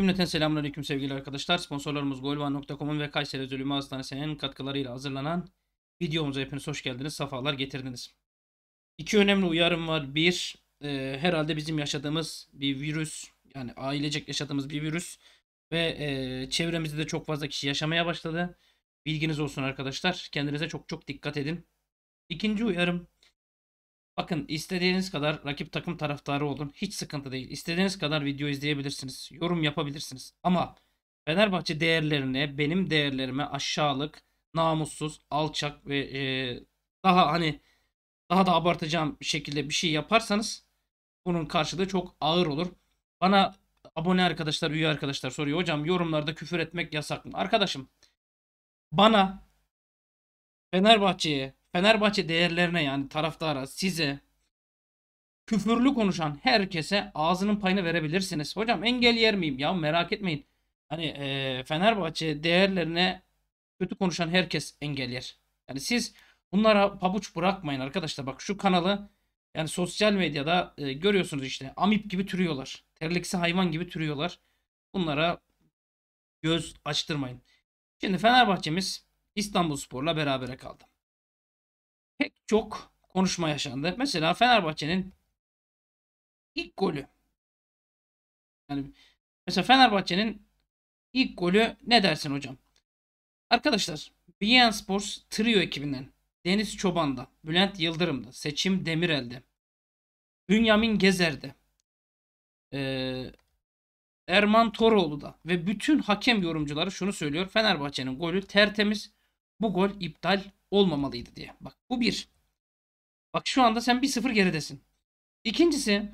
Cümleten selamünaleyküm sevgili arkadaşlar. Sponsorlarımız golvan.com'un ve Kayseri Özel Ümmü Hastanesi'nin katkılarıyla hazırlanan videomuza hepiniz hoş geldiniz. Safalar getirdiniz. İki önemli uyarım var. Bir, e, herhalde bizim yaşadığımız bir virüs. Yani ailecek yaşadığımız bir virüs. Ve e, çevremizde de çok fazla kişi yaşamaya başladı. Bilginiz olsun arkadaşlar. Kendinize çok çok dikkat edin. İkinci uyarım. Bakın istediğiniz kadar rakip takım taraftarı olun. Hiç sıkıntı değil. İstediğiniz kadar video izleyebilirsiniz. Yorum yapabilirsiniz. Ama Fenerbahçe değerlerine, benim değerlerime aşağılık, namussuz, alçak ve e, daha hani daha da abartacağım şekilde bir şey yaparsanız bunun karşılığı çok ağır olur. Bana abone arkadaşlar, üye arkadaşlar soruyor. Hocam yorumlarda küfür etmek yasak mı? Arkadaşım bana Fenerbahçe'ye Fenerbahçe değerlerine yani taraftara, size, küfürlü konuşan herkese ağzının payını verebilirsiniz. Hocam engel yer miyim ya merak etmeyin. Hani e, Fenerbahçe değerlerine kötü konuşan herkes engel yer. Yani siz bunlara pabuç bırakmayın arkadaşlar. Bak şu kanalı yani sosyal medyada e, görüyorsunuz işte amip gibi türüyorlar. Terliksi hayvan gibi türüyorlar. Bunlara göz açtırmayın. Şimdi Fenerbahçe'miz İstanbul Spor'la berabere kaldı pek çok konuşma yaşandı. Mesela Fenerbahçe'nin ilk golü. Yani mesela Fenerbahçe'nin ilk golü ne dersin hocam? Arkadaşlar BN Sports Trio ekibinden Deniz Çoban'da, Bülent Yıldırım'da, Seçim Demirel'de, Bünyamin Gezer'de, ee, Erman Toroğlu'da ve bütün hakem yorumcuları şunu söylüyor. Fenerbahçe'nin golü tertemiz. Bu gol iptal olmamalıydı diye. Bak bu bir. Bak şu anda sen 1-0 geridesin. İkincisi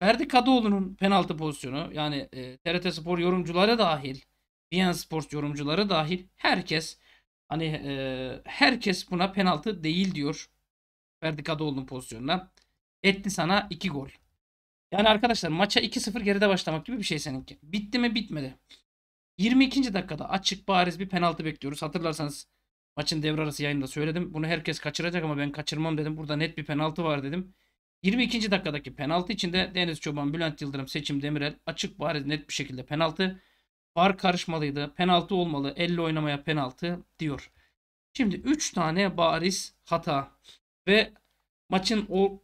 Ferdi Kadıoğlu'nun penaltı pozisyonu yani e, TRT Spor yorumcuları dahil, BN Sport yorumcuları dahil herkes hani e, herkes buna penaltı değil diyor. Ferdi Kadıoğlu'nun pozisyonuna. Etti sana iki gol. Yani arkadaşlar maça 2-0 geride başlamak gibi bir şey seninki. Bitti mi bitmedi. 22. dakikada açık bariz bir penaltı bekliyoruz. Hatırlarsanız Maçın devre arası yayında söyledim. Bunu herkes kaçıracak ama ben kaçırmam dedim. Burada net bir penaltı var dedim. 22. dakikadaki penaltı içinde Deniz Çoban, Bülent Yıldırım, Seçim Demirel açık bariz net bir şekilde penaltı. Var karışmalıydı. Penaltı olmalı. Elle oynamaya penaltı diyor. Şimdi 3 tane bariz hata ve maçın o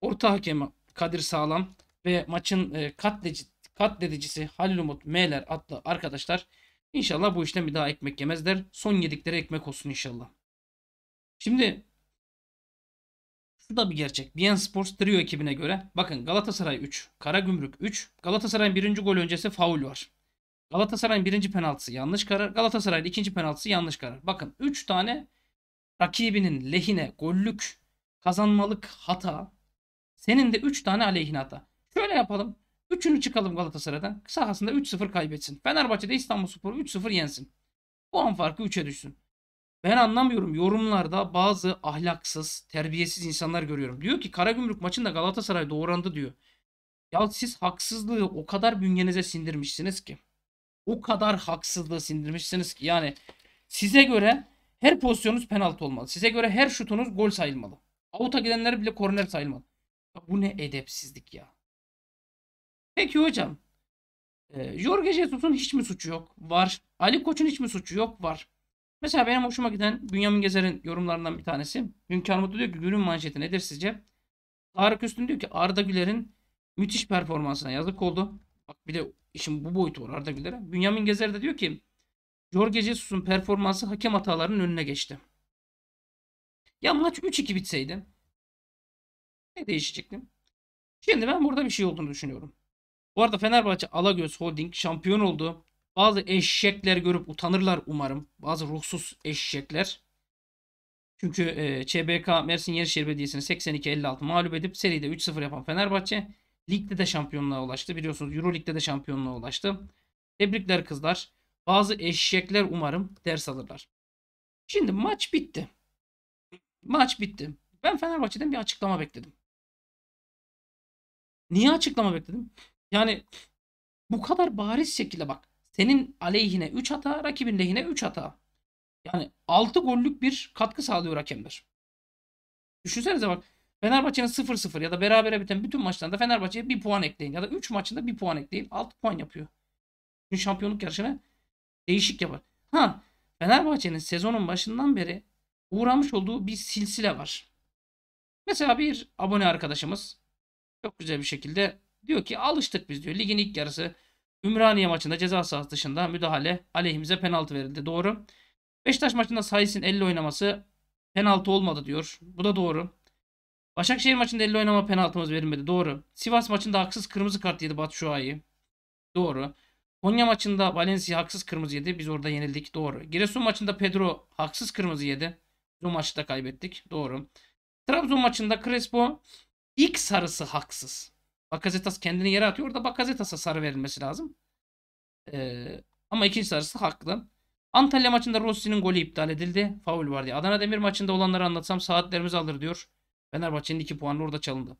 orta hakemi Kadir Sağlam ve maçın e, katleci, katledicisi Halil Umut Meler adlı arkadaşlar İnşallah bu işten bir daha ekmek yemezler. Son yedikleri ekmek olsun inşallah. Şimdi şu da bir gerçek. BN Sports Trio ekibine göre bakın Galatasaray 3, Karagümrük 3. Galatasaray'ın birinci gol öncesi faul var. Galatasaray'ın birinci penaltısı yanlış karar. Galatasaray'ın ikinci penaltısı yanlış karar. Bakın 3 tane rakibinin lehine gollük, kazanmalık hata. Senin de 3 tane aleyhine hata. Şöyle yapalım. Üçünü çıkalım Galatasaray'dan. Sahasında 3-0 kaybetsin. Fenerbahçe'de İstanbulspor'u 3-0 yensin. Puan farkı 3'e düşsün. Ben anlamıyorum. Yorumlarda bazı ahlaksız, terbiyesiz insanlar görüyorum. Diyor ki Karagümrük maçında Galatasaray doğrandı diyor. Ya siz haksızlığı o kadar bünyenize sindirmişsiniz ki. O kadar haksızlığı sindirmişsiniz ki. Yani size göre her pozisyonunuz penaltı olmalı. Size göre her şutunuz gol sayılmalı. Avuta gidenler bile korner sayılmalı. Ya bu ne edepsizlik ya. Peki hocam. E, Jorge Jesus'un hiç mi suçu yok? Var. Ali Koç'un hiç mi suçu yok? Var. Mesela benim hoşuma giden Bünyamin Gezer'in yorumlarından bir tanesi. Hünkar Mutlu diyor ki günün manşeti nedir sizce? Tarık Üstün diyor ki Arda Güler'in müthiş performansına yazık oldu. Bak bir de işin bu boyutu var Arda Güler'e. Bünyamin Gezer de diyor ki Jorge Jesus'un performansı hakem hatalarının önüne geçti. Ya maç 3-2 bitseydi ne değişecektim? Şimdi ben burada bir şey olduğunu düşünüyorum. Bu arada Fenerbahçe Alagöz Holding şampiyon oldu. Bazı eşekler görüp utanırlar umarım. Bazı ruhsuz eşekler. Çünkü e, ÇBK Mersin Yenişehir Belediyesi'ni 82-56 mağlup edip seride 3-0 yapan Fenerbahçe ligde de şampiyonluğa ulaştı. Biliyorsunuz Euro Lig'de de şampiyonluğa ulaştı. Tebrikler kızlar. Bazı eşekler umarım ders alırlar. Şimdi maç bitti. Maç bitti. Ben Fenerbahçe'den bir açıklama bekledim. Niye açıklama bekledim? Yani bu kadar bariz şekilde bak. Senin aleyhine 3 hata, rakibin lehine 3 hata. Yani 6 gollük bir katkı sağlıyor hakemler. Düşünsenize bak. Fenerbahçe'nin 0-0 ya da berabere biten bütün maçlarında Fenerbahçe'ye 1 puan ekleyin. Ya da 3 maçında 1 puan ekleyin. 6 puan yapıyor. Çünkü şampiyonluk yarışına değişik yapar. Ha Fenerbahçe'nin sezonun başından beri uğramış olduğu bir silsile var. Mesela bir abone arkadaşımız çok güzel bir şekilde Diyor ki alıştık biz diyor. Ligin ilk yarısı Ümraniye maçında ceza sahası dışında müdahale aleyhimize penaltı verildi. Doğru. Beşiktaş maçında Sayıs'in 50 oynaması penaltı olmadı diyor. Bu da doğru. Başakşehir maçında 50 oynama penaltımız verilmedi. Doğru. Sivas maçında haksız kırmızı kart yedi Batu Şua'yı. Doğru. Konya maçında Valencia haksız kırmızı yedi. Biz orada yenildik. Doğru. Giresun maçında Pedro haksız kırmızı yedi. Bu maçta kaybettik. Doğru. Trabzon maçında Crespo ilk sarısı haksız. Bakazetas kendini yere atıyor. Orada Bakazetas'a sarı verilmesi lazım. Ee, ama ikinci sarısı haklı. Antalya maçında Rossi'nin golü iptal edildi. Faul vardı. Adana Demir maçında olanları anlatsam saatlerimiz alır diyor. Fenerbahçe'nin 2 puanı orada çalındı.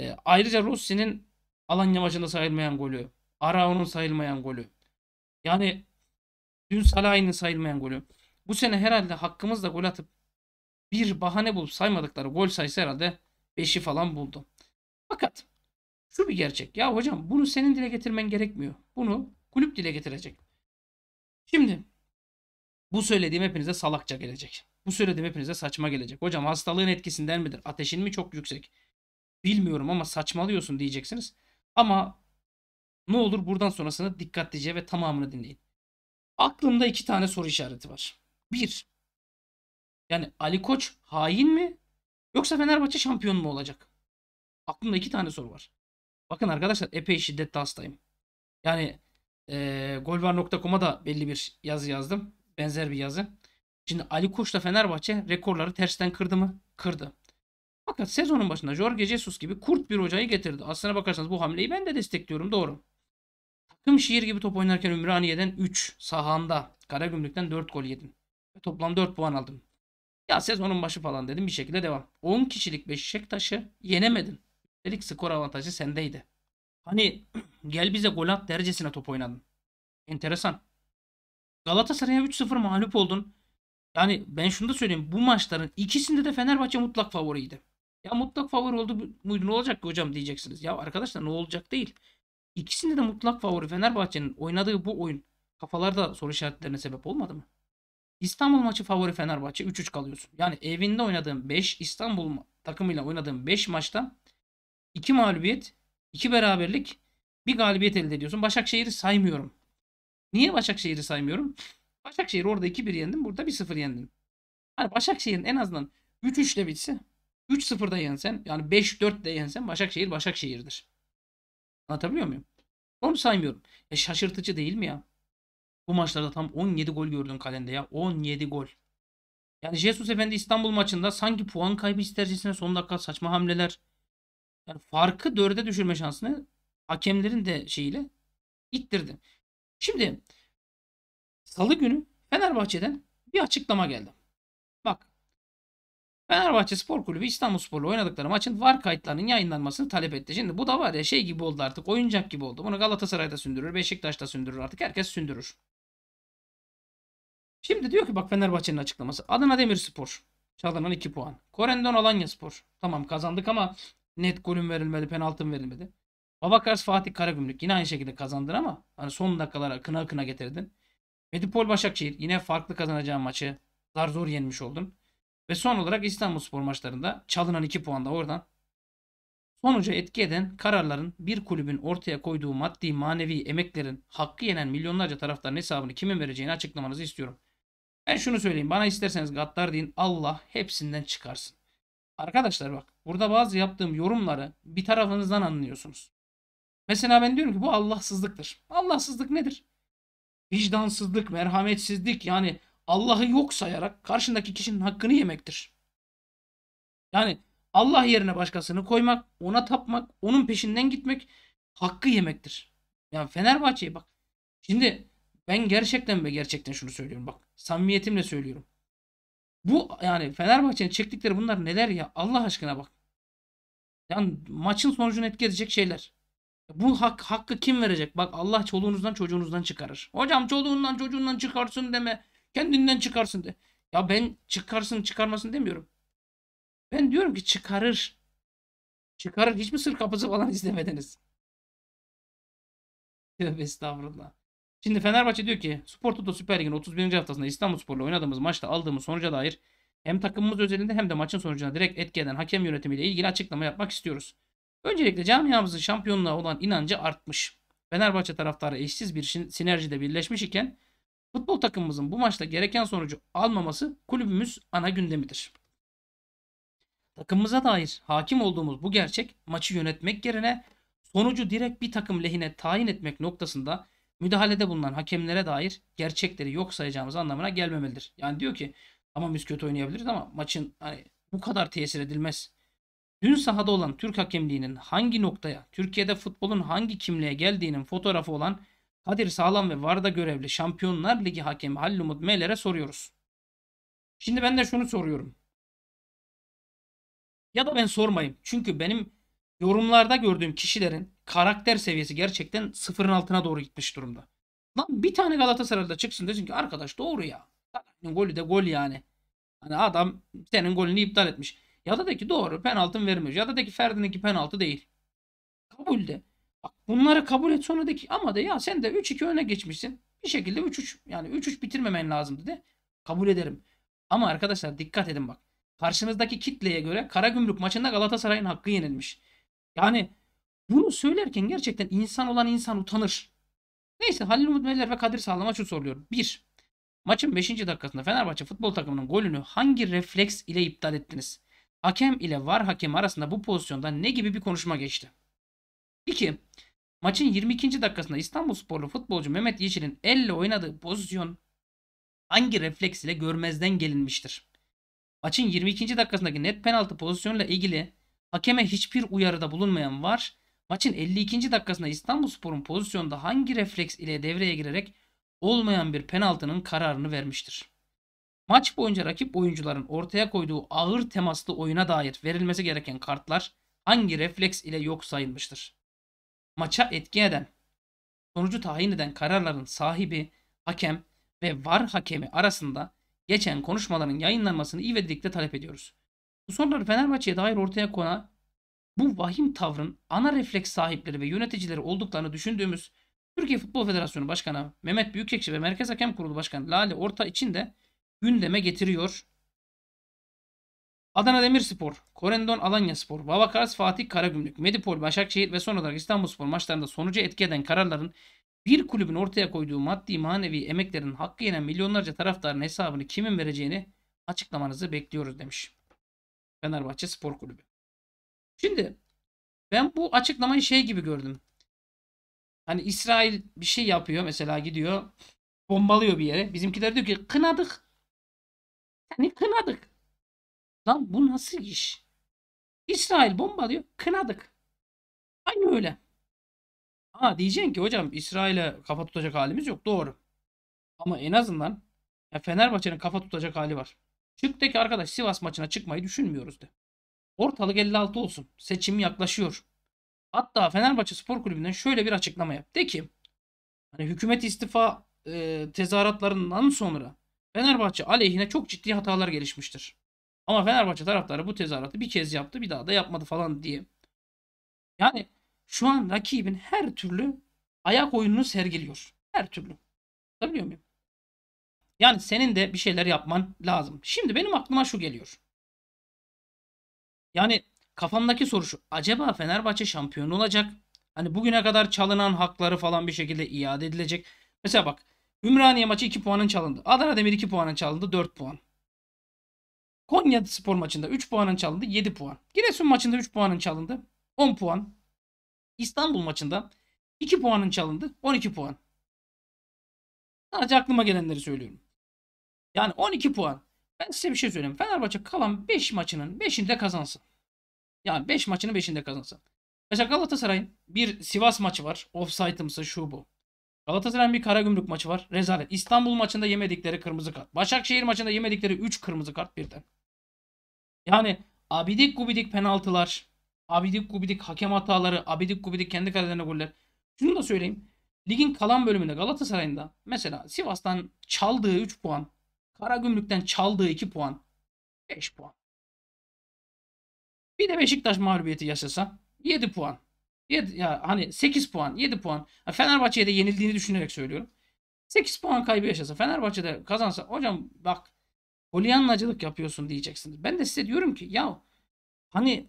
Ee, ayrıca Rossi'nin Alanya maçında sayılmayan golü. Arao'nun sayılmayan golü. Yani dün Salah'ın sayılmayan golü. Bu sene herhalde hakkımızda gol atıp bir bahane bulup saymadıkları gol sayısı herhalde 5'i falan buldu. Fakat şu bir gerçek. Ya hocam bunu senin dile getirmen gerekmiyor. Bunu kulüp dile getirecek. Şimdi bu söylediğim hepinize salakça gelecek. Bu söylediğim hepinize saçma gelecek. Hocam hastalığın etkisinden midir? Ateşin mi çok yüksek? Bilmiyorum ama saçmalıyorsun diyeceksiniz. Ama ne olur buradan sonrasını dikkatlice ve tamamını dinleyin. Aklımda iki tane soru işareti var. Bir, yani Ali Koç hain mi? Yoksa Fenerbahçe şampiyon mu olacak? Aklımda iki tane soru var. Bakın arkadaşlar epey şiddetli hastayım. Yani e, golvar.com'a da belli bir yazı yazdım. Benzer bir yazı. Şimdi Ali Koç'la Fenerbahçe rekorları tersten kırdı mı? Kırdı. Fakat sezonun başında Jorge Jesus gibi kurt bir hocayı getirdi. Aslına bakarsanız bu hamleyi ben de destekliyorum. Doğru. Takım şiir gibi top oynarken Ümraniye'den 3, sahanda Karagümrük'ten 4 gol yedim. Ve toplam 4 puan aldım. Ya sezonun başı falan dedim bir şekilde devam. 10 kişilik Beşiktaş'ı yenemedim. Üstelik skor avantajı sendeydi. Hani gel bize gol at dercesine top oynadın. Enteresan. Galatasaray'a 3-0 mağlup oldun. Yani ben şunu da söyleyeyim. Bu maçların ikisinde de Fenerbahçe mutlak favoriydi. Ya mutlak favori oldu muydu ne olacak ki hocam diyeceksiniz. Ya arkadaşlar ne olacak değil. İkisinde de mutlak favori Fenerbahçe'nin oynadığı bu oyun kafalarda soru işaretlerine sebep olmadı mı? İstanbul maçı favori Fenerbahçe 3-3 kalıyorsun. Yani evinde oynadığın 5 İstanbul takımıyla oynadığın 5 maçta 2 mağlubiyet, 2 beraberlik, bir galibiyet elde ediyorsun. Başakşehir'i saymıyorum. Niye Başakşehir'i saymıyorum? Başakşehir orada 2-1 yendim. Burada 1-0 yendim. Hani Başakşehir'in en azından 3-3 ile bitse 3-0'da yensen yani 5-4 de yensen Başakşehir Başakşehir'dir. Anlatabiliyor muyum? Onu saymıyorum. E şaşırtıcı değil mi ya? Bu maçlarda tam 17 gol gördün kalende ya. 17 gol. Yani Jesus Efendi İstanbul maçında sanki puan kaybı istercesine son dakika saçma hamleler. Yani farkı dörde düşürme şansını hakemlerin de şeyiyle ittirdi. Şimdi salı günü Fenerbahçe'den bir açıklama geldi. Bak Fenerbahçe Spor Kulübü İstanbul Spor'la oynadıkları maçın var kayıtlarının yayınlanmasını talep etti. Şimdi bu da var ya şey gibi oldu artık oyuncak gibi oldu. Bunu Galatasaray'da sündürür, Beşiktaş'ta sündürür artık herkes sündürür. Şimdi diyor ki bak Fenerbahçe'nin açıklaması. Adana Demirspor. Çalınan 2 puan. Korendon Alanya Spor. Tamam kazandık ama net golün verilmedi, penaltım verilmedi. Babakars Fatih Karagümrük yine aynı şekilde kazandın ama hani son dakikalara kına kına getirdin. Medipol Başakşehir yine farklı kazanacağın maçı zar zor yenmiş oldun. Ve son olarak İstanbul Spor maçlarında çalınan 2 puan da oradan. Sonuca etki eden kararların bir kulübün ortaya koyduğu maddi manevi emeklerin hakkı yenen milyonlarca taraftarın hesabını kimin vereceğini açıklamanızı istiyorum. Ben şunu söyleyeyim bana isterseniz gaddar deyin Allah hepsinden çıkarsın. Arkadaşlar bak Burada bazı yaptığım yorumları bir tarafınızdan anlıyorsunuz. Mesela ben diyorum ki bu Allahsızlıktır. Allahsızlık nedir? Vicdansızlık, merhametsizlik yani Allah'ı yok sayarak karşındaki kişinin hakkını yemektir. Yani Allah yerine başkasını koymak, ona tapmak, onun peşinden gitmek hakkı yemektir. Yani Fenerbahçe'ye bak. Şimdi ben gerçekten ve gerçekten şunu söylüyorum bak. Samimiyetimle söylüyorum. Bu yani Fenerbahçe'nin çektikleri bunlar neler ya Allah aşkına bak. Yani maçın sonucunu etkileyecek şeyler. Bu hak, hakkı kim verecek? Bak Allah çoluğunuzdan çocuğunuzdan çıkarır. Hocam çoluğundan çocuğundan çıkarsın deme. Kendinden çıkarsın de. Ya ben çıkarsın çıkarmasın demiyorum. Ben diyorum ki çıkarır. Çıkarır. Hiç mi sır kapısı falan izlemediniz? Tövbe estağfurullah. Şimdi Fenerbahçe diyor ki Spor Toto Süper Lig'in 31. haftasında İstanbul Spor'la oynadığımız maçta aldığımız sonuca dair hem takımımız özelinde hem de maçın sonucuna direkt etki eden hakem yönetimiyle ilgili açıklama yapmak istiyoruz. Öncelikle camiamızın şampiyonluğa olan inancı artmış. Fenerbahçe taraftarı eşsiz bir sinerjide birleşmiş iken futbol takımımızın bu maçta gereken sonucu almaması kulübümüz ana gündemidir. Takımımıza dair hakim olduğumuz bu gerçek maçı yönetmek yerine sonucu direkt bir takım lehine tayin etmek noktasında müdahalede bulunan hakemlere dair gerçekleri yok sayacağımız anlamına gelmemelidir. Yani diyor ki tamam biz kötü oynayabiliriz ama maçın hani bu kadar tesir edilmez. Dün sahada olan Türk hakemliğinin hangi noktaya, Türkiye'de futbolun hangi kimliğe geldiğinin fotoğrafı olan Kadir Sağlam ve Varda görevli Şampiyonlar Ligi hakemi Hallumut Meyler'e soruyoruz. Şimdi ben de şunu soruyorum. Ya da ben sormayayım. Çünkü benim yorumlarda gördüğüm kişilerin karakter seviyesi gerçekten sıfırın altına doğru gitmiş durumda. Lan bir tane Galatasaray'da çıksın desin ki arkadaş doğru ya. Golü de gol yani. Hani adam senin golünü iptal etmiş. Ya da de ki doğru penaltın vermiyor. Ya da de ki Ferdi'ninki penaltı değil. Kabul de. Bak bunları kabul et sonra de ki ama de ya sen de 3-2 öne geçmişsin. Bir şekilde 3-3 yani 3-3 bitirmemen lazımdı de. Kabul ederim. Ama arkadaşlar dikkat edin bak. Karşınızdaki kitleye göre Karagümrük maçında Galatasaray'ın hakkı yenilmiş. Yani bunu söylerken gerçekten insan olan insan utanır. Neyse Halil Umut Meler ve Kadir Sağlam'a şu soruyorum. 1. Maçın 5. dakikasında Fenerbahçe futbol takımının golünü hangi refleks ile iptal ettiniz? Hakem ile var hakem arasında bu pozisyonda ne gibi bir konuşma geçti? 2. Maçın 22. dakikasında İstanbul Sporlu futbolcu Mehmet Yeşil'in elle oynadığı pozisyon hangi refleks ile görmezden gelinmiştir? Maçın 22. dakikasındaki net penaltı pozisyonuyla ilgili hakeme hiçbir uyarıda bulunmayan var Maçın 52. dakikasında İstanbulspor'un pozisyonda hangi refleks ile devreye girerek olmayan bir penaltının kararını vermiştir? Maç boyunca rakip oyuncuların ortaya koyduğu ağır temaslı oyuna dair verilmesi gereken kartlar hangi refleks ile yok sayılmıştır? Maça etki eden, sonucu tayin eden kararların sahibi, hakem ve VAR hakemi arasında geçen konuşmaların yayınlanmasını iyi ivedilikle talep ediyoruz. Bu soruları Fenerbahçe'ye dair ortaya konan bu vahim tavrın ana refleks sahipleri ve yöneticileri olduklarını düşündüğümüz Türkiye Futbol Federasyonu Başkanı Mehmet Büyükekşi ve Merkez Hakem Kurulu Başkanı Lale Orta için de gündeme getiriyor. Adana Demirspor, Korendon Alanyaspor, Babakars Fatih Karagümrük, Medipol Başakşehir ve son olarak İstanbulspor maçlarında sonucu etki eden kararların bir kulübün ortaya koyduğu maddi manevi emeklerin hakkı yenen milyonlarca taraftarın hesabını kimin vereceğini açıklamanızı bekliyoruz demiş. Fenerbahçe Spor Kulübü. Şimdi ben bu açıklamayı şey gibi gördüm. Hani İsrail bir şey yapıyor mesela gidiyor bombalıyor bir yere. Bizimkiler diyor ki kınadık. Yani kınadık. Lan bu nasıl iş? İsrail bombalıyor. Kınadık. Aynı öyle. Ha diyeceksin ki hocam İsrail'e kafa tutacak halimiz yok. Doğru. Ama en azından Fenerbahçe'nin kafa tutacak hali var. Çık ki arkadaş Sivas maçına çıkmayı düşünmüyoruz de. Ortalık 56 olsun. Seçim yaklaşıyor. Hatta Fenerbahçe Spor Kulübü'nden şöyle bir açıklama yap. De ki hani hükümet istifa e, tezahüratlarından sonra Fenerbahçe aleyhine çok ciddi hatalar gelişmiştir. Ama Fenerbahçe taraftarı bu tezahüratı bir kez yaptı bir daha da yapmadı falan diye. Yani şu an rakibin her türlü ayak oyununu sergiliyor. Her türlü. Biliyor muyum? Yani senin de bir şeyler yapman lazım. Şimdi benim aklıma şu geliyor. Yani kafamdaki soru şu. Acaba Fenerbahçe şampiyon olacak? Hani bugüne kadar çalınan hakları falan bir şekilde iade edilecek. Mesela bak Ümraniye maçı 2 puanın çalındı. Adana Demir 2 puanın çalındı 4 puan. Konya spor maçında 3 puanın çalındı 7 puan. Giresun maçında 3 puanın çalındı 10 puan. İstanbul maçında 2 puanın çalındı 12 puan. Sadece aklıma gelenleri söylüyorum. Yani 12 puan. Ben size bir şey söyleyeyim. Fenerbahçe kalan 5 maçının 5'inde kazansın. Yani 5 maçının 5'inde kazansın. Mesela Galatasaray'ın bir Sivas maçı var. Offside'ımsı şu bu. Galatasaray'ın bir Karagümrük maçı var. Rezalet. İstanbul maçında yemedikleri kırmızı kart. Başakşehir maçında yemedikleri 3 kırmızı kart birden. Yani abidik gubidik penaltılar. Abidik gubidik hakem hataları. Abidik gubidik kendi kalelerine goller. Şunu da söyleyeyim. Ligin kalan bölümünde Galatasaray'ın da mesela Sivas'tan çaldığı 3 puan Para Karagümrük'ten çaldığı 2 puan 5 puan. Bir de Beşiktaş mağlubiyeti yaşasa 7 puan. 7, ya hani 8 puan, 7 puan. Fenerbahçe'ye de yenildiğini düşünerek söylüyorum. 8 puan kaybı yaşasa Fenerbahçe'de kazansa hocam bak Polyanlacılık yapıyorsun diyeceksiniz. Ben de size diyorum ki ya hani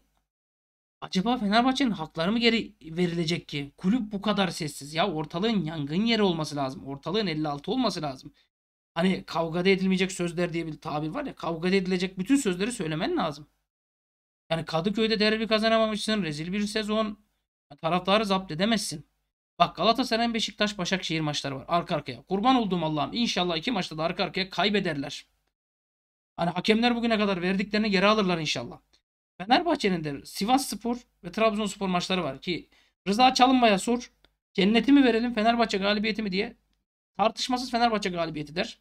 acaba Fenerbahçe'nin hakları mı geri verilecek ki? Kulüp bu kadar sessiz. Ya ortalığın yangın yeri olması lazım. Ortalığın 56 olması lazım hani kavgada edilmeyecek sözler diye bir tabir var ya kavgada edilecek bütün sözleri söylemen lazım. Yani Kadıköy'de derbi kazanamamışsın. Rezil bir sezon. Taraftarı zapt edemezsin. Bak Galatasaray, Beşiktaş, Başakşehir maçları var arka arkaya. Kurban olduğum Allah'ım inşallah iki maçta da arka arkaya kaybederler. Hani hakemler bugüne kadar verdiklerini geri alırlar inşallah. Fenerbahçe'nin de Sivas Spor ve Trabzonspor maçları var ki Rıza Çalınbay'a sor. Cenneti mi verelim Fenerbahçe galibiyeti mi diye Tartışmasız Fenerbahçe galibiyetidir.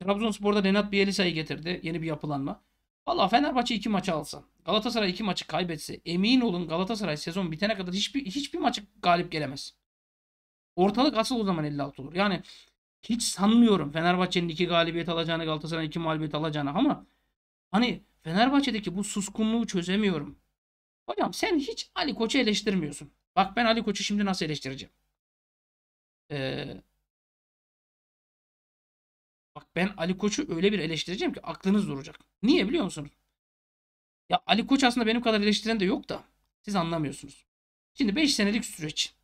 Trabzonspor'da Renat Bielisa'yı getirdi. Yeni bir yapılanma. Valla Fenerbahçe iki maçı alsa, Galatasaray iki maçı kaybetse emin olun Galatasaray sezon bitene kadar hiçbir hiçbir maçı galip gelemez. Ortalık asıl o zaman 56 olur. Yani hiç sanmıyorum Fenerbahçe'nin iki galibiyet alacağını, Galatasaray'ın iki mağlubiyet alacağını ama hani Fenerbahçe'deki bu suskunluğu çözemiyorum. Hocam sen hiç Ali Koç'u eleştirmiyorsun. Bak ben Ali Koç'u şimdi nasıl eleştireceğim. Ee, Bak ben Ali Koç'u öyle bir eleştireceğim ki aklınız duracak. Niye biliyor musunuz? Ya Ali Koç aslında benim kadar eleştiren de yok da siz anlamıyorsunuz. Şimdi 5 senelik süreç.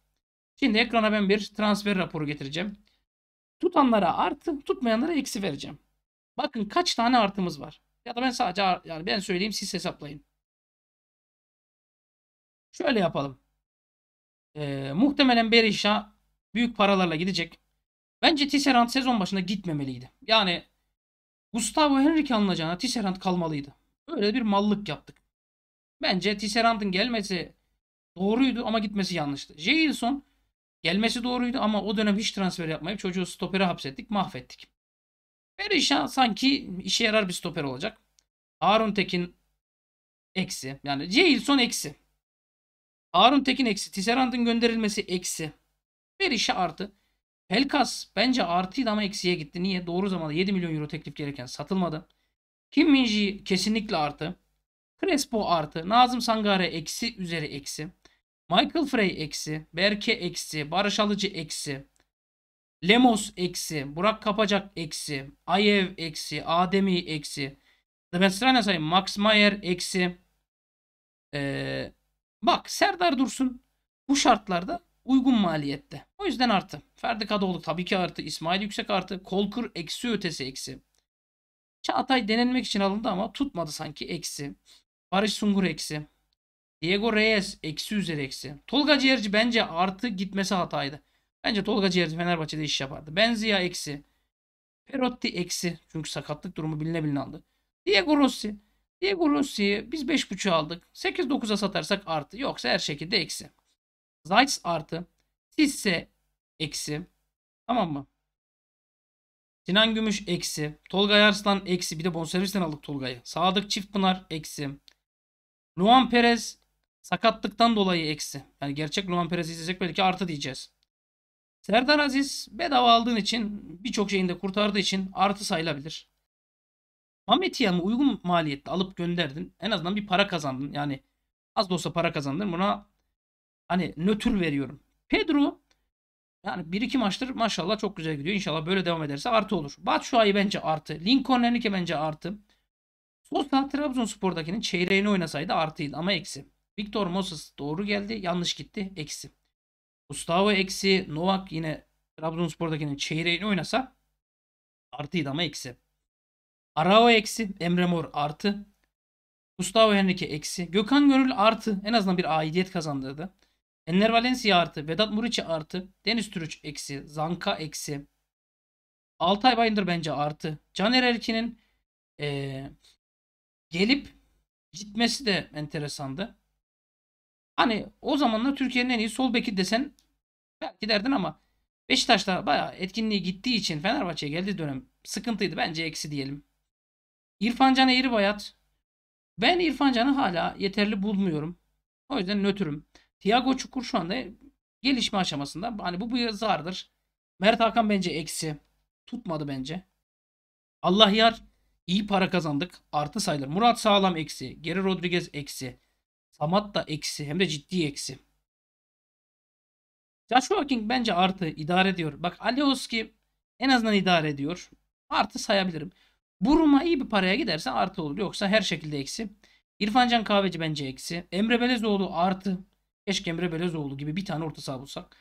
Şimdi ekrana ben bir transfer raporu getireceğim. Tutanlara artı, tutmayanlara eksi vereceğim. Bakın kaç tane artımız var. Ya da ben sadece yani ben söyleyeyim siz hesaplayın. Şöyle yapalım. Ee, muhtemelen Berisha büyük paralarla gidecek. Bence Tisserand sezon başında gitmemeliydi. Yani Gustavo Henrique alınacağına Tisserand kalmalıydı. Böyle bir mallık yaptık. Bence Tisserand'ın gelmesi doğruydu ama gitmesi yanlıştı. Jailson gelmesi doğruydu ama o dönem hiç transfer yapmayıp çocuğu stopere hapsettik, mahvettik. Berisha sanki işe yarar bir stoper olacak. Harun Tekin eksi. Yani Jailson eksi. Harun Tekin eksi. Tisserand'ın gönderilmesi eksi. Berisha artı. Helkas bence artıydı ama eksiye gitti. Niye? Doğru zamanda 7 milyon euro teklif gereken satılmadı. Kim Minji kesinlikle artı. Crespo artı. Nazım Sangare eksi üzeri eksi. Michael Frey eksi. Berke eksi. Barış Alıcı eksi. Lemos eksi. Burak Kapacak eksi. Ayev eksi. Ademi eksi. Demestrana sayayım? Max Mayer eksi. Ee, bak Serdar Dursun bu şartlarda uygun maliyette. O yüzden artı. Ferdi Kadıoğlu tabii ki artı. İsmail Yüksek artı. Kolkur eksi ötesi eksi. Çağatay denenmek için alındı ama tutmadı sanki eksi. Barış Sungur eksi. Diego Reyes eksi üzeri eksi. Tolga Ciğerci bence artı gitmesi hataydı. Bence Tolga Ciğerci Fenerbahçe'de iş yapardı. Benzia eksi. Perotti eksi. Çünkü sakatlık durumu biline biline aldı. Diego Rossi. Diego Rossi'yi biz 5.5'a aldık. 8-9'a satarsak artı. Yoksa her şekilde eksi. Zayt's artı. Sisse eksi. Tamam mı? Sinan Gümüş eksi. Tolga Yarslan eksi. Bir de bonservisten aldık Tolga'yı. Sadık Çiftpınar eksi. Luan Perez sakatlıktan dolayı eksi. Yani gerçek Luan Perez'i izleyecek belki artı diyeceğiz. Serdar Aziz bedava aldığın için birçok şeyinde kurtardığı için artı sayılabilir. Ahmet Yam'ı uygun maliyette alıp gönderdin. En azından bir para kazandın. Yani az da olsa para kazandın. Buna hani nötr veriyorum. Pedro yani bir iki maçtır maşallah çok güzel gidiyor. İnşallah böyle devam ederse artı olur. Batshuayi bence artı. Lincoln Henrique bence artı. Sosa Trabzonspor'dakinin çeyreğini oynasaydı artıydı ama eksi. Victor Moses doğru geldi. Yanlış gitti. Eksi. Gustavo eksi. Novak yine Trabzonspor'dakinin çeyreğini oynasa artıydı ama eksi. Arao eksi. Emre Mor artı. Gustavo Henrique eksi. Gökhan Gönül artı. En azından bir aidiyet kazandırdı. Enner Valencia artı. Vedat Muriçi artı. Deniz Türüç eksi. Zanka eksi. Altay Bayındır bence artı. Caner Erkin'in ee, gelip gitmesi de enteresandı. Hani o zamanlar Türkiye'nin en iyi sol beki desen belki derdin ama Beşiktaş'ta bayağı etkinliği gittiği için Fenerbahçe'ye geldiği dönem sıkıntıydı. Bence eksi diyelim. İrfan Can Eğri Bayat. Ben İrfan Can'ı hala yeterli bulmuyorum. O yüzden nötrüm. Thiago Çukur şu anda gelişme aşamasında. Hani bu bu zardır. Mert Hakan bence eksi. Tutmadı bence. Allah yar iyi para kazandık. Artı sayılır. Murat Sağlam eksi. Geri Rodriguez eksi. Samat da eksi. Hem de ciddi eksi. Joshua King bence artı idare ediyor. Bak Alioski en azından idare ediyor. Artı sayabilirim. Buruma iyi bir paraya giderse artı olur. Yoksa her şekilde eksi. İrfancan Kahveci bence eksi. Emre Belezoğlu artı. Keşke Emre Belezoğlu gibi bir tane orta saha bulsak.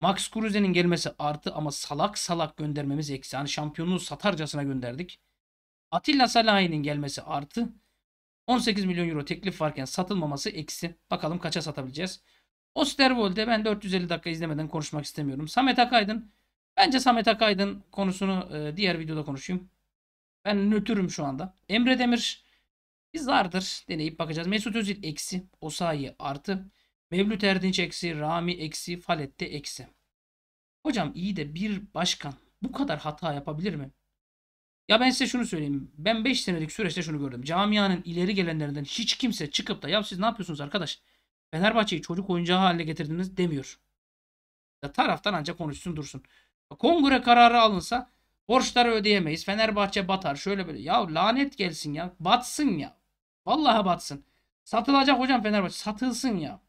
Max Kruse'nin gelmesi artı ama salak salak göndermemiz eksi. Yani şampiyonluğu satarcasına gönderdik. Atilla Salahi'nin gelmesi artı. 18 milyon euro teklif varken satılmaması eksi. Bakalım kaça satabileceğiz. Osterwold'e ben 450 dakika izlemeden konuşmak istemiyorum. Samet Akaydın. Bence Samet Akaydın konusunu e, diğer videoda konuşayım. Ben nötrüm şu anda. Emre Demir biz vardır Deneyip bakacağız. Mesut Özil eksi. Osayi artı. Mevlüt Erdinç eksi, Rami eksi, Falette eksi. Hocam iyi de bir başkan bu kadar hata yapabilir mi? Ya ben size şunu söyleyeyim. Ben 5 senelik süreçte şunu gördüm. Camianın ileri gelenlerinden hiç kimse çıkıp da ya siz ne yapıyorsunuz arkadaş? Fenerbahçe'yi çocuk oyuncağı haline getirdiniz demiyor. Ya taraftan ancak konuşsun dursun. Kongre kararı alınsa borçları ödeyemeyiz. Fenerbahçe batar şöyle böyle. Ya lanet gelsin ya. Batsın ya. Vallahi batsın. Satılacak hocam Fenerbahçe. Satılsın ya.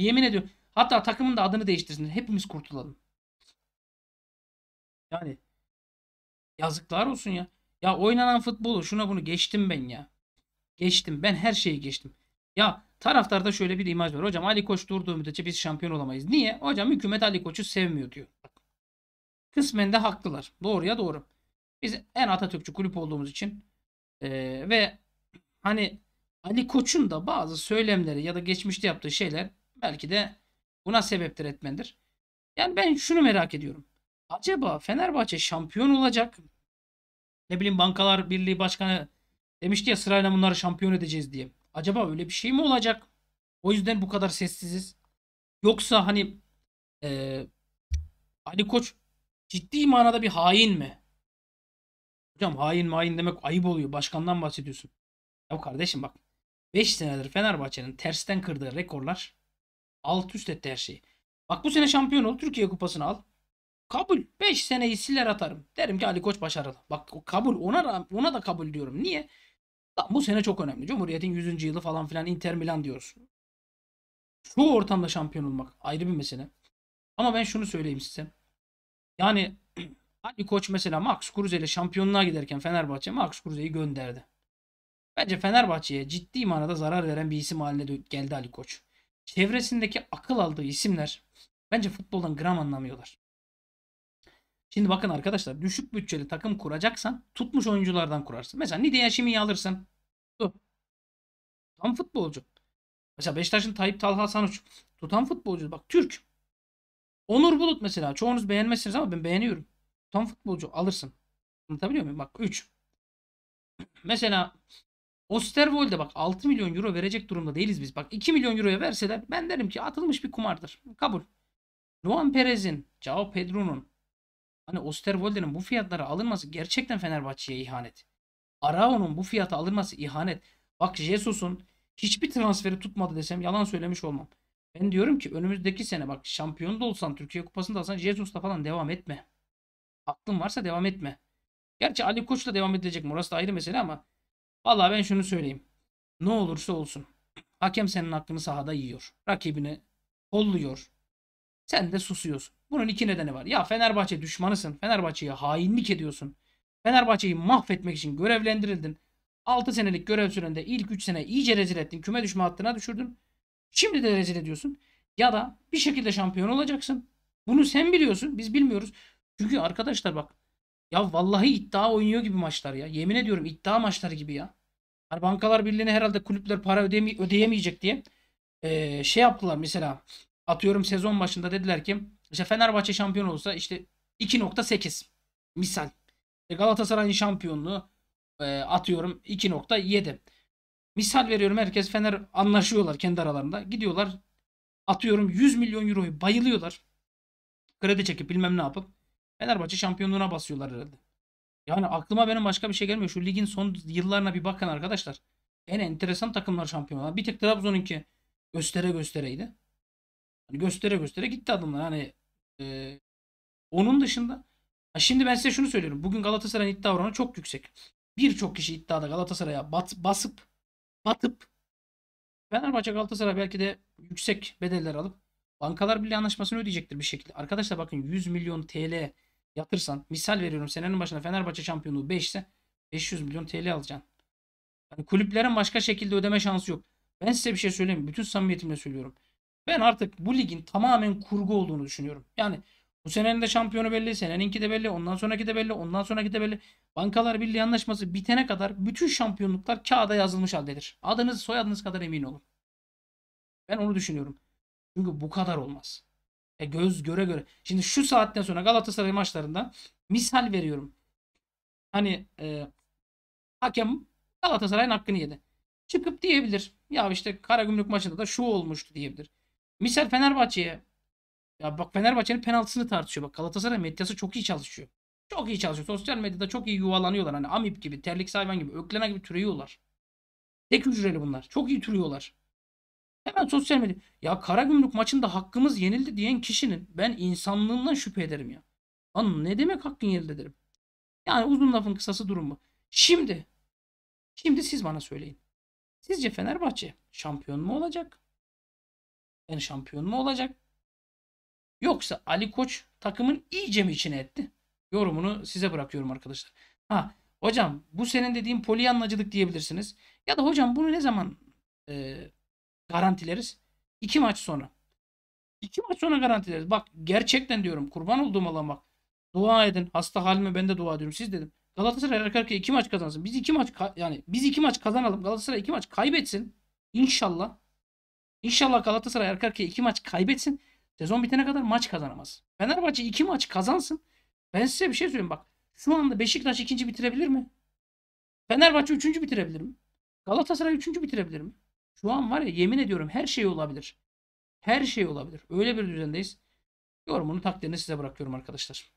Yemin ediyorum. Hatta takımın da adını değiştirsin. Hepimiz kurtulalım. Yani yazıklar olsun ya. Ya oynanan futbolu şuna bunu geçtim ben ya. Geçtim. Ben her şeyi geçtim. Ya taraftarda şöyle bir imaj var. Hocam Ali Koç durduğu müddetçe biz şampiyon olamayız. Niye? Hocam hükümet Ali Koç'u sevmiyor diyor. Kısmen de haklılar. Doğru ya doğru. Biz en Atatürkçü kulüp olduğumuz için ee, ve hani Ali Koç'un da bazı söylemleri ya da geçmişte yaptığı şeyler Belki de buna sebeptir etmendir. Yani ben şunu merak ediyorum. Acaba Fenerbahçe şampiyon olacak? Ne bileyim Bankalar Birliği Başkanı demişti ya sırayla bunları şampiyon edeceğiz diye. Acaba öyle bir şey mi olacak? O yüzden bu kadar sessiziz. Yoksa hani e, Ali Koç ciddi manada bir hain mi? Hocam hain main demek ayıp oluyor. Başkandan bahsediyorsun. Ya kardeşim bak 5 senedir Fenerbahçe'nin tersten kırdığı rekorlar Alt üst etti her şeyi. Bak bu sene şampiyon ol. Türkiye kupasını al. Kabul. 5 seneyi siler atarım. Derim ki Ali Koç başarılı. Bak kabul. Ona, ona da kabul diyorum. Niye? Bu sene çok önemli. Cumhuriyet'in 100. yılı falan filan Inter Milan diyoruz. Şu ortamda şampiyon olmak ayrı bir mesele. Ama ben şunu söyleyeyim size. Yani Ali Koç mesela Max Kruse ile şampiyonluğa giderken Fenerbahçe Max Kruse'yi gönderdi. Bence Fenerbahçe'ye ciddi manada zarar veren bir isim haline geldi Ali Koç çevresindeki akıl aldığı isimler bence futboldan gram anlamıyorlar. Şimdi bakın arkadaşlar düşük bütçeli takım kuracaksan tutmuş oyunculardan kurarsın. Mesela Nidia Şimi'yi alırsın. Dur. Tam futbolcu. Mesela Beşiktaş'ın Tayyip Talha Sanuç. Tutan futbolcu. Bak Türk. Onur Bulut mesela. Çoğunuz beğenmezsiniz ama ben beğeniyorum. Tam futbolcu alırsın. Anlatabiliyor muyum? Bak 3. Mesela Osterwold'e bak 6 milyon euro verecek durumda değiliz biz. Bak 2 milyon euroya verseler ben derim ki atılmış bir kumardır. Kabul. Luan Perez'in, Cao Pedro'nun hani Osterwolde'nin bu fiyatlara alınması gerçekten Fenerbahçe'ye ihanet. Arao'nun bu fiyata alınması ihanet. Bak Jesus'un hiçbir transferi tutmadı desem yalan söylemiş olmam. Ben diyorum ki önümüzdeki sene bak şampiyon da olsan Türkiye Kupası'nda olsan, Jesus'la falan devam etme. Aklın varsa devam etme. Gerçi Ali Koç'la devam edilecek. Orası da ayrı mesele ama Valla ben şunu söyleyeyim. Ne olursa olsun. Hakem senin hakkını sahada yiyor. Rakibini kolluyor. Sen de susuyorsun. Bunun iki nedeni var. Ya Fenerbahçe düşmanısın. Fenerbahçe'ye hainlik ediyorsun. Fenerbahçe'yi mahvetmek için görevlendirildin. 6 senelik görev sürende ilk 3 sene iyice rezil ettin. Küme düşme hattına düşürdün. Şimdi de rezil ediyorsun. Ya da bir şekilde şampiyon olacaksın. Bunu sen biliyorsun. Biz bilmiyoruz. Çünkü arkadaşlar bak ya vallahi iddia oynuyor gibi maçlar ya. Yemin ediyorum iddia maçları gibi ya. Hani Bankalar Birliği'ne herhalde kulüpler para ödeyeme ödeyemeyecek diye ee, şey yaptılar mesela. Atıyorum sezon başında dediler ki işte Fenerbahçe şampiyon olsa işte 2.8 misal. E Galatasaray'ın şampiyonluğu e, atıyorum 2.7. Misal veriyorum herkes Fener anlaşıyorlar kendi aralarında. Gidiyorlar atıyorum 100 milyon euroyu bayılıyorlar. Kredi çekip bilmem ne yapıp Fenerbahçe şampiyonluğuna basıyorlar herhalde. Yani aklıma benim başka bir şey gelmiyor. Şu ligin son yıllarına bir bakın arkadaşlar. En enteresan takımlar şampiyonlar. Bir tek Trabzon'unki göstere göstereydi. Hani göstere göstere gitti adımlar. Hani e, onun dışında ha şimdi ben size şunu söylüyorum. Bugün Galatasaray'ın iddia oranı çok yüksek. Birçok kişi iddiada Galatasaray'a bat, basıp batıp Fenerbahçe Galatasaray belki de yüksek bedeller alıp Bankalar bile anlaşmasını ödeyecektir bir şekilde. Arkadaşlar bakın 100 milyon TL yatırsan misal veriyorum senenin başına Fenerbahçe şampiyonluğu 5 ise 500 milyon TL alacaksın. Yani kulüplerin başka şekilde ödeme şansı yok. Ben size bir şey söyleyeyim. Bütün samimiyetimle söylüyorum. Ben artık bu ligin tamamen kurgu olduğunu düşünüyorum. Yani bu senenin de şampiyonu belli, seneninki de belli, ondan sonraki de belli, ondan sonraki de belli. Bankalar Birliği anlaşması bitene kadar bütün şampiyonluklar kağıda yazılmış haldedir. Adınız soyadınız kadar emin olun. Ben onu düşünüyorum. Çünkü bu kadar olmaz. E göz göre göre. Şimdi şu saatten sonra Galatasaray maçlarında misal veriyorum. Hani e, hakem Galatasaray'ın hakkını yedi. Çıkıp diyebilir. Ya işte Karagümrük maçında da şu olmuştu diyebilir. Misal Fenerbahçe'ye ya bak Fenerbahçe'nin penaltısını tartışıyor. Bak Galatasaray medyası çok iyi çalışıyor. Çok iyi çalışıyor. Sosyal medyada çok iyi yuvalanıyorlar. Hani amip gibi, terlik hayvan gibi, öklena gibi türüyorlar. Tek hücreli bunlar. Çok iyi türüyorlar. Hemen sosyal medya. Ya Karagümrük maçında hakkımız yenildi diyen kişinin ben insanlığından şüphe ederim ya. Lan ne demek hakkın yenildi derim. Yani uzun lafın kısası durum bu. Şimdi şimdi siz bana söyleyin. Sizce Fenerbahçe şampiyon mu olacak? Yani şampiyon mu olacak? Yoksa Ali Koç takımın iyice mi içine etti? Yorumunu size bırakıyorum arkadaşlar. Ha hocam bu senin dediğin polyanlacılık diyebilirsiniz. Ya da hocam bunu ne zaman e, garantileriz. İki maç sonra. İki maç sonra garantileriz. Bak gerçekten diyorum kurban olduğum Allah bak. Dua edin. Hasta halime ben de dua ediyorum. Siz dedim. Galatasaray arka arkaya iki maç kazansın. Biz iki maç yani biz iki maç kazanalım. Galatasaray iki maç kaybetsin. İnşallah. İnşallah Galatasaray arka arkaya iki maç kaybetsin. Sezon bitene kadar maç kazanamaz. Fenerbahçe iki maç kazansın. Ben size bir şey söyleyeyim bak. Şu anda Beşiktaş ikinci bitirebilir mi? Fenerbahçe üçüncü bitirebilir mi? Galatasaray üçüncü bitirebilir mi? Şu an var ya yemin ediyorum her şey olabilir. Her şey olabilir. Öyle bir düzendeyiz. Yorumunu takdirini size bırakıyorum arkadaşlar.